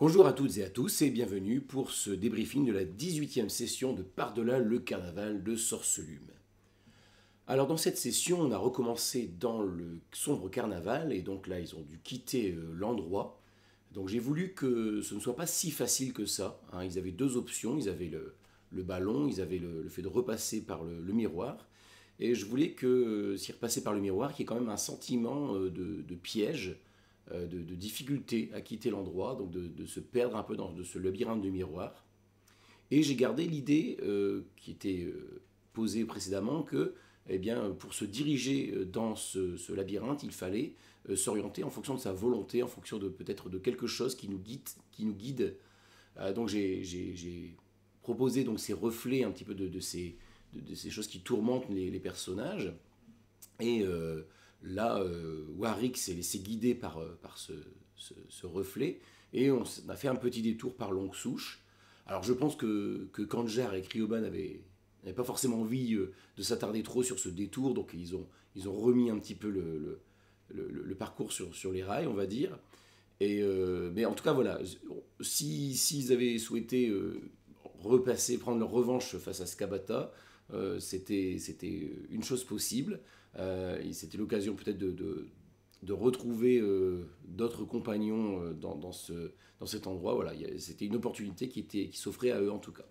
Bonjour à toutes et à tous et bienvenue pour ce débriefing de la 18e session de Par-delà le carnaval de Sorcelume. Alors dans cette session, on a recommencé dans le sombre carnaval et donc là ils ont dû quitter euh, l'endroit. Donc j'ai voulu que ce ne soit pas si facile que ça. Hein. Ils avaient deux options, ils avaient le, ballon, ils avaient le, fait de repasser par le, miroir. Et je voulais que euh, s'ils repasser par le miroir, qu'il y ait quand même un sentiment euh, de piège euh, de, difficulté à quitter l'endroit, donc de, se perdre un peu dans ce labyrinthe de miroir. Et j'ai gardé l'idée euh, qui était euh, posée précédemment que eh bien, pour se diriger dans ce, labyrinthe, il fallait s'orienter en fonction de sa volonté, en fonction de peut-être de quelque chose qui nous guide. Qui nous guide. donc j'ai proposé donc ces reflets un petit peu de, ces, choses qui tourmentent les, personnages. Et Là, euh, Warwick s'est laissé guider par, euh, ce, reflet, et on a fait un petit détour par Longue Souche. Alors je pense que, que Kanjar et Krioban n'avaient pas forcément envie euh, de s'attarder trop sur ce détour, donc ils ont, remis un petit peu le, parcours sur, les rails, on va dire. mais en tout cas, voilà, s'ils si, avaient souhaité repasser, prendre leur revanche face à Skabata... Euh, c'était une chose possible. Euh, c'était l'occasion peut-être de, de, retrouver euh, d'autres compagnons dans, dans, ce, dans cet endroit. Voilà, c'était une opportunité qui, qui s'offrait à eux en tout cas.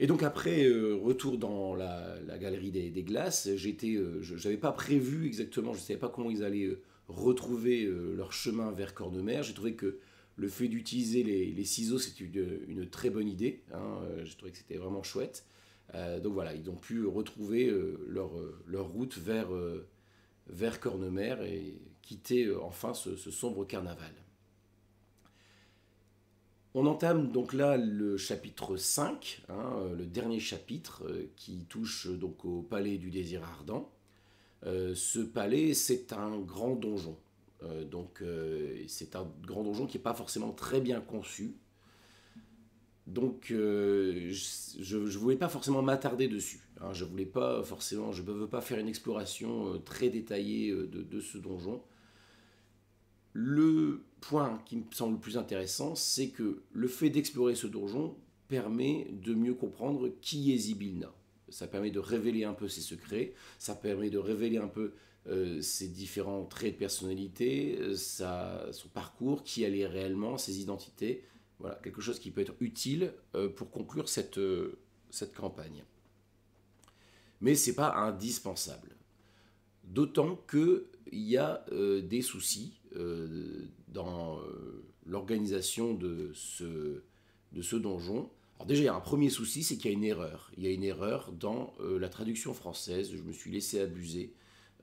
Et donc après, retour dans la, galerie des, glaces, je n'avais pas prévu exactement, je ne savais pas comment ils allaient retrouver leur chemin vers Cornemer. J'ai trouvé que le fait d'utiliser les, ciseaux, c'était une, très bonne idée. Hein. J'ai trouvé que c'était vraiment chouette. Euh, donc voilà, ils ont pu retrouver euh, euh, leur, route vers, vers Cornemer et quitter enfin ce, sombre carnaval. On entame donc là le chapitre 5, hein, le dernier chapitre qui touche donc au palais du désir ardent. ce palais, c'est un grand donjon. donc c'est un grand donjon qui n'est pas forcément très bien conçu. Donc, euh, je ne voulais pas forcément m'attarder dessus. Hein. Je voulais pas forcément, je ne veux pas faire une exploration euh, très détaillée euh, de, ce donjon. Le point qui me semble le plus intéressant, c'est que le fait d'explorer ce donjon permet de mieux comprendre qui est Zibilna. Ça permet de révéler un peu ses secrets, ça permet de révéler un peu ses différents traits de personnalité, son parcours, qui elle est réellement, ses identités. Voilà, quelque chose qui peut être utile euh, pour conclure cette, euh, campagne. Mais ce n'est pas indispensable. D'autant qu'il y a euh, des soucis dans l'organisation de ce, donjon. Alors déjà, il y a un premier souci, c'est qu'il y a une erreur. Il y a une erreur dans la traduction française. Je me suis laissé abuser.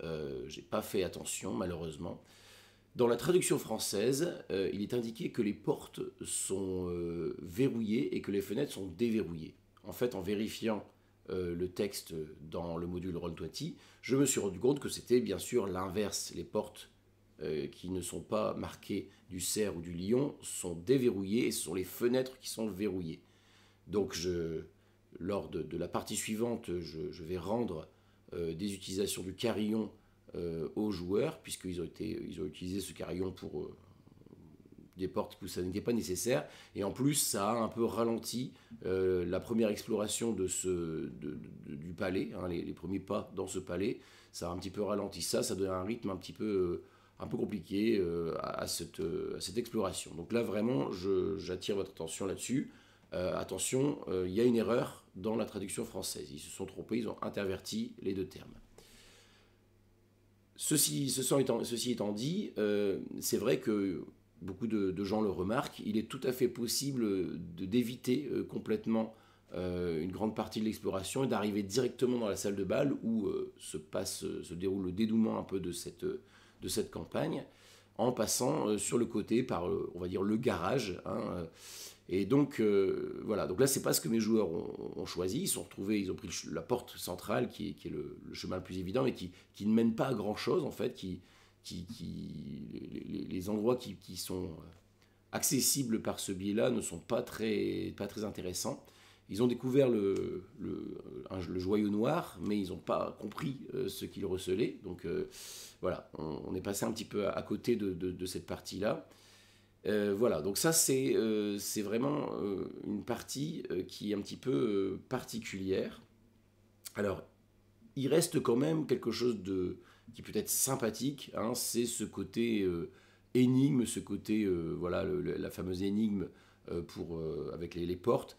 J'ai pas fait attention, malheureusement. Dans la traduction française, euh, il est indiqué que les portes sont euh, verrouillées et que les fenêtres sont déverrouillées. En fait, en vérifiant euh, le texte dans le module Roll20, je me suis rendu compte que c'était bien sûr l'inverse. Les portes qui ne sont pas marquées du cerf ou du lion sont déverrouillées et ce sont les fenêtres qui sont verrouillées. Donc, je, lors de, la partie suivante, je, je vais rendre des utilisations du carillon euh, aux joueurs, puisqu'ils ont, ils ont utilisé ce carillon pour euh, des portes où ça n'était pas nécessaire. Et en plus, ça a un peu ralenti euh, la première exploration de ce, du palais, hein, les, premiers pas dans ce palais. Ça a un petit peu ralenti ça, ça donne un rythme un petit peu, un peu compliqué à, cette, exploration. Donc là, vraiment, j'attire votre attention là-dessus. attention, il y a une erreur dans la traduction française. Ils se sont trompés, ils ont interverti les deux termes. Ceci, étant, dit, euh, c'est vrai que beaucoup de, gens le remarquent, il est tout à fait possible d'éviter euh, complètement euh, une grande partie de l'exploration et d'arriver directement dans la salle de bal où se, passe, se déroule le dédouement un peu de cette, de cette campagne, en passant sur le côté par, on va dire, le garage. Hein, et donc, euh, voilà. Donc là, c'est pas ce que mes joueurs ont, choisi. Ils sont retrouvés, ils ont pris la porte centrale qui, est le, chemin le plus évident et qui, qui, ne mène pas à grand chose, en fait. Qui, qui, les, endroits qui, sont accessibles par ce biais-là ne sont pas très, pas très intéressants. Ils ont découvert le, le, joyau noir, mais ils n'ont pas compris euh, ce qu'il recelait. Donc euh, voilà, on, est passé un petit peu à, côté de cette partie-là. Euh, voilà, donc ça c'est euh, vraiment euh, une partie qui est un petit peu particulière. Alors, il reste quand même quelque chose de qui peut être sympathique, hein, c'est ce côté énigme, ce côté, voilà, la fameuse énigme pour, avec les, portes.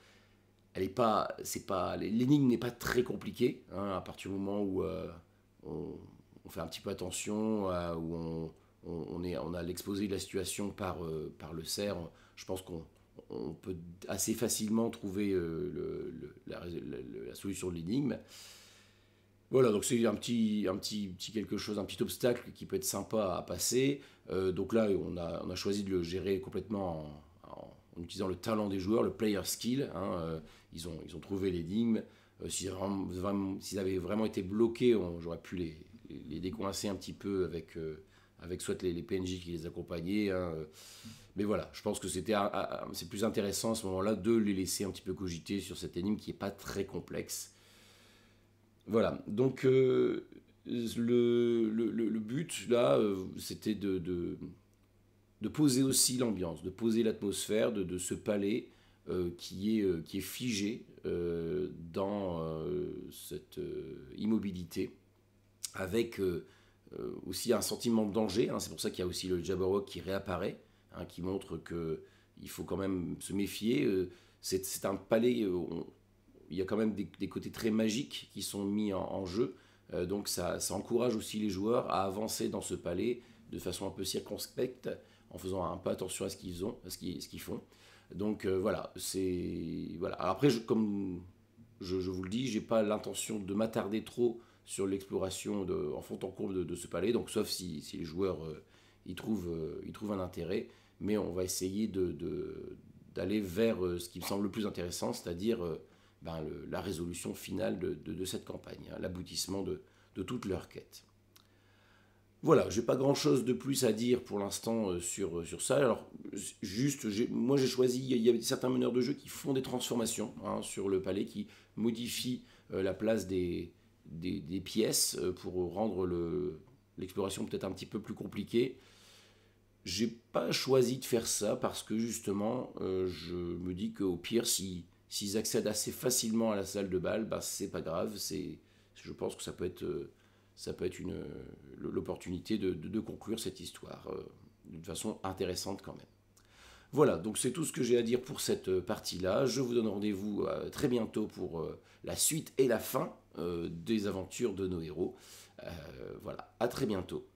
Elle est pas, c'est pas, l'énigme n'est pas très compliquée, hein, à partir du moment où on, fait un petit peu attention, où on on, a l'exposé de la situation par, euh, le cerf. Je pense qu'on peut assez facilement trouver euh, la, solution de l'énigme. Voilà, donc c'est un petit, un petit, quelque chose, un petit obstacle qui peut être sympa à passer. Euh, donc là, on a, choisi de le gérer complètement en, utilisant le talent des joueurs, le player skill. Hein, ils, ont, trouvé l'énigme. S'ils avaient vraiment été bloqués, j'aurais pu les, les, décoincer un petit peu avec, avec soit les, PNJ qui les accompagnaient. Hein, euh. Mais voilà, je pense que c'était c'est plus intéressant à ce moment-là de les laisser un petit peu cogiter sur cet énigme qui n'est pas très complexe. Voilà, donc euh, le, le, but là, euh, c'était de, de, poser aussi l'ambiance, de poser l'atmosphère de, de, ce palais qui, est, qui est figé dans cette immobilité avec euh, aussi un sentiment de danger. Hein. c'est pour ça qu'il y a aussi le Jabberwock qui réapparaît, hein, qui montre que il faut quand même se méfier. Euh, c'est un palais. Euh, il y a quand même des, côtés très magiques qui sont mis en, jeu. donc ça, encourage aussi les joueurs à avancer dans ce palais de façon un peu circonspecte, en faisant un peu attention à ce qu'ils ont, ce qu'ils font. Donc voilà, c'est voilà. après, comme je, je, vous le dis, j'ai pas l'intention de m'attarder trop sur l'exploration en fond en courbe de, ce palais, donc sauf si, les joueurs euh, y, trouvent, euh, un intérêt, mais on va essayer d'aller de, d'aller vers euh, ce qui me semble le plus intéressant, c'est-à-dire ben, la résolution finale de, cette campagne, hein, l'aboutissement de, toute leur quête. Voilà, j'ai pas grand chose de plus à dire pour l'instant sur, sur ça. Alors, juste, moi j'ai choisi, il y a certains meneurs de jeu qui font des transformations hein, sur le palais, qui modifient la place des, des, pièces euh, pour rendre l'exploration peut-être un petit peu plus compliquée. J'ai pas choisi de faire ça parce que justement, euh, je me dis qu'au pire, s'ils si, accèdent assez facilement à la salle de bal, bah, c'est pas grave. C'est, je pense que ça peut être, euh, être l'opportunité de, conclure cette histoire d'une façon intéressante quand même. Voilà, donc c'est tout ce que j'ai à dire pour cette partie-là. Je vous donne rendez-vous très bientôt pour la suite et la fin euh, des aventures de nos héros. Euh, voilà, à très bientôt.